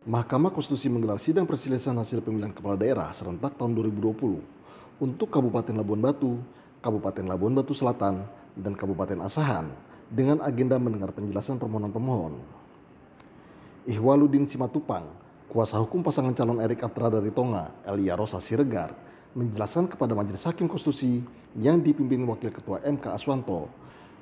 Mahkamah Konstitusi menggelar sidang perselisihan hasil pemilihan kepala daerah serentak tahun 2020 untuk Kabupaten Labuan Batu, Kabupaten Labuan Batu Selatan, dan Kabupaten Asahan dengan agenda mendengar penjelasan permohonan pemohon. Ihwaluddin Simatupang, kuasa hukum pasangan calon Erik Atra dari Tonga, Elia Rosa Siregar, menjelaskan kepada Majelis Hakim Konstitusi yang dipimpin Wakil Ketua MK Aswanto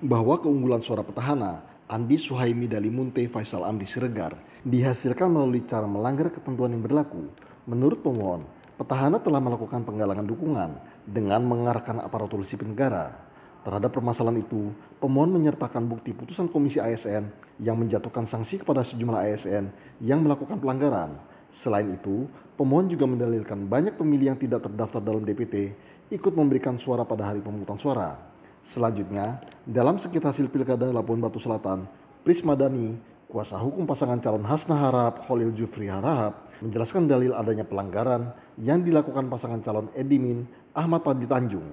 bahwa keunggulan suara petahana Andi Suhaimi dari Munte Faisal Amdi Siregar dihasilkan melalui cara melanggar ketentuan yang berlaku. Menurut pemohon, petahana telah melakukan penggalangan dukungan dengan mengarahkan aparatur sipil negara. Terhadap permasalahan itu, pemohon menyertakan bukti putusan Komisi ASN yang menjatuhkan sanksi kepada sejumlah ASN yang melakukan pelanggaran. Selain itu, pemohon juga mendalilkan banyak pemilih yang tidak terdaftar dalam DPT ikut memberikan suara pada hari pemungutan suara. Selanjutnya, dalam sekitar hasil pilkada Labuan Batu Selatan, Prisma Dani, kuasa hukum pasangan calon Hasna Harap Khalil Jufri Harahap, menjelaskan dalil adanya pelanggaran yang dilakukan pasangan calon Edimin Ahmad Padi Tanjung.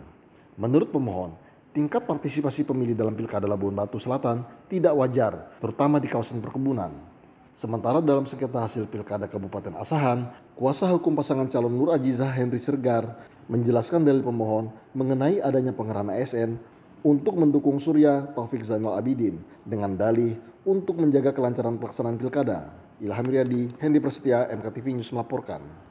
Menurut pemohon, tingkat partisipasi pemilih dalam pilkada Labuan Batu Selatan tidak wajar, terutama di kawasan perkebunan. Sementara dalam sekitar hasil pilkada Kabupaten Asahan, kuasa hukum pasangan calon Nur Ajizah Henry Sergar menjelaskan dalil pemohon mengenai adanya pengerahan ASN untuk mendukung Surya Taufik Zainal Abidin dengan dalih untuk menjaga kelancaran pelaksanaan pilkada. Ilham Riyadi, Hendi Prasetya, MKTV News melaporkan.